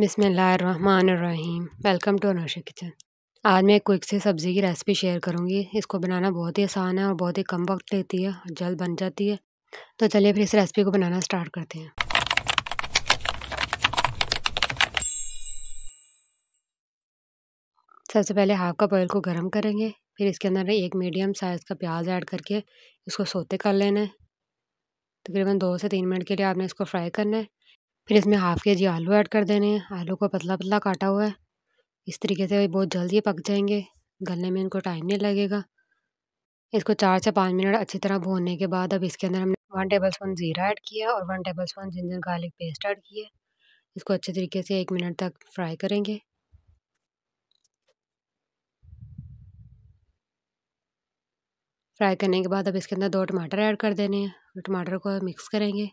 बिसमीम welcome to अनोशा kitchen आज मैं क्विक से सब्ज़ी की रेसिपी शेयर करूँगी इसको बनाना बहुत ही आसान है और बहुत ही कम वक्त लेती है और जल्द बन जाती है तो चलिए फिर इस रेसिपी को बनाना स्टार्ट करते हैं सबसे पहले हाफ कप ऑयल को गर्म करेंगे फिर इसके अंदर एक मीडियम साइज़ का प्याज ऐड करके इसको सोते कर लेना है तकरीबन दो से तीन मिनट के लिए आपने इसको फ्राई करना है फिर इसमें हाफ़ के जी आलू ऐड कर देने हैं आलू को पतला पतला काटा हुआ है इस तरीके से बहुत जल्दी पक जाएंगे गलने में इनको टाइम नहीं लगेगा इसको चार से पाँच मिनट अच्छी तरह भूनने के बाद अब इसके अंदर हमने वन टेबल स्पून ज़ीरा ऐड किया और one tablespoon ginger garlic paste add किया इसको अच्छे तरीके से एक मिनट तक फ्राई करेंगे फ्राई करने के बाद अब इसके अंदर दो टमाटर ऐड कर देने हैं टमाटर को मिक्स करेंगे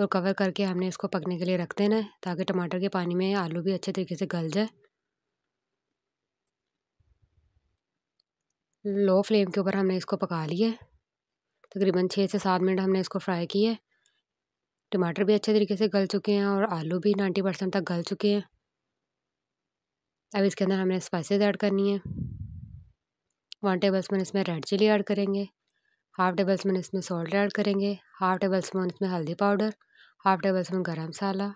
और कवर करके हमने इसको पकने के लिए रख देना है ताकि टमाटर के पानी में आलू भी अच्छे तरीके से गल जाए लो फ्लेम के ऊपर हमने इसको पका लिया है तकरीबन छः से सात मिनट हमने इसको फ्राई किया है टमाटर भी अच्छे तरीके से गल चुके हैं और आलू भी नाइन्टी परसेंट तक गल चुके हैं अब इसके अंदर हमने स्पाइसेस ऐड करनी है वन टेबल स्पून इसमें रेड चिली ऐड करेंगे हाफ़ टेबल स्पून इसमें सॉल्ट ऐड करेंगे हाफ़ टेबल स्पून इसमें हल्दी पाउडर हाफ टेबल स्पून गरम मसाला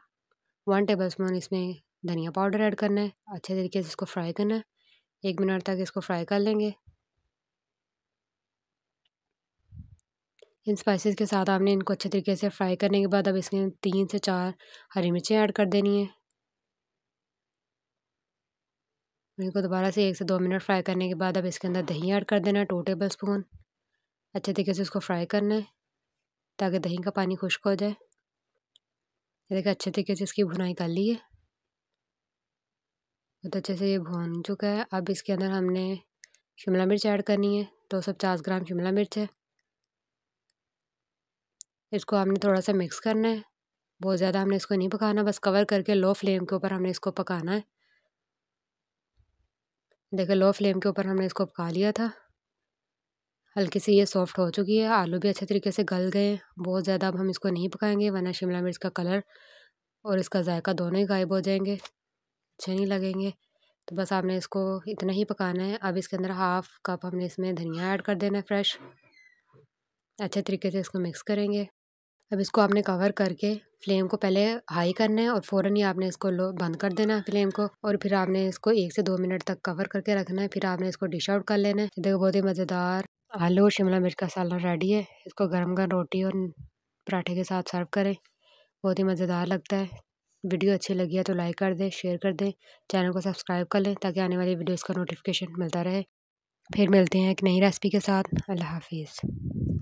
वन टेबल स्पून इसमें धनिया पाउडर ऐड करना है अच्छे तरीके से इसको फ्राई करना है एक मिनट तक इसको फ्राई कर लेंगे इन स्पाइसेस के साथ आपने इनको अच्छे तरीके से फ्राई करने के बाद अब इसमें तीन से चार हरी मिर्चें ऐड कर देनी है इनको दोबारा से एक से दो मिनट फ्राई करने के बाद अब इसके अंदर दही ऐड कर देना है टू टेबल स्पून अच्छे तरीके से उसको फ्राई करना है ताकि दही का पानी खुश्क हो जाए ये देखिए अच्छे तरीके से इसकी भुनाई कर ली है बहुत अच्छे से ये भून चुका है अब इसके अंदर हमने शिमला मिर्च ऐड करनी है दो सौ पचास ग्राम शिमला मिर्च है इसको हमने थोड़ा सा मिक्स करना है बहुत ज़्यादा हमने इसको नहीं पकाना बस कवर करके लो फ्लेम के ऊपर हमने इसको पकाना है देखो लो फ्लेम के ऊपर हमने इसको पका लिया था हल्की सी ये सॉफ्ट हो चुकी है आलू भी अच्छे तरीके से गल गए बहुत ज़्यादा अब हम इसको नहीं पकाएंगे वरना शिमला मिर्च का कलर और इसका जायका दोनों ही गायब हो जाएंगे अच्छे नहीं लगेंगे तो बस आपने इसको इतना ही पकाना है अब इसके अंदर हाफ़ कप हमने इसमें धनिया ऐड कर देना है फ्रेश अच्छे तरीके से इसको मिक्स करेंगे अब इसको आपने कवर करके फ्लेम को पहले हाई करना है और फ़ौर ही आपने इसको लो बंद कर देना है फ्लेम को और फिर आपने इसको एक से दो मिनट तक कवर करके रखना है फिर आपने इसको डिश आउट कर लेना है देखो बहुत ही मज़ेदार आलू और शिमला मिर्च का सालन रेडी है इसको गर्म गर्म रोटी और पराठे के साथ सर्व करें बहुत ही मज़ेदार लगता है वीडियो अच्छी लगी है तो लाइक कर दें शेयर कर दें चैनल को सब्सक्राइब कर लें ताकि आने वाली वीडियोज़ का नोटिफिकेशन मिलता रहे फिर मिलते हैं एक नई रेसिपी के साथ अल्लाह हाफिज़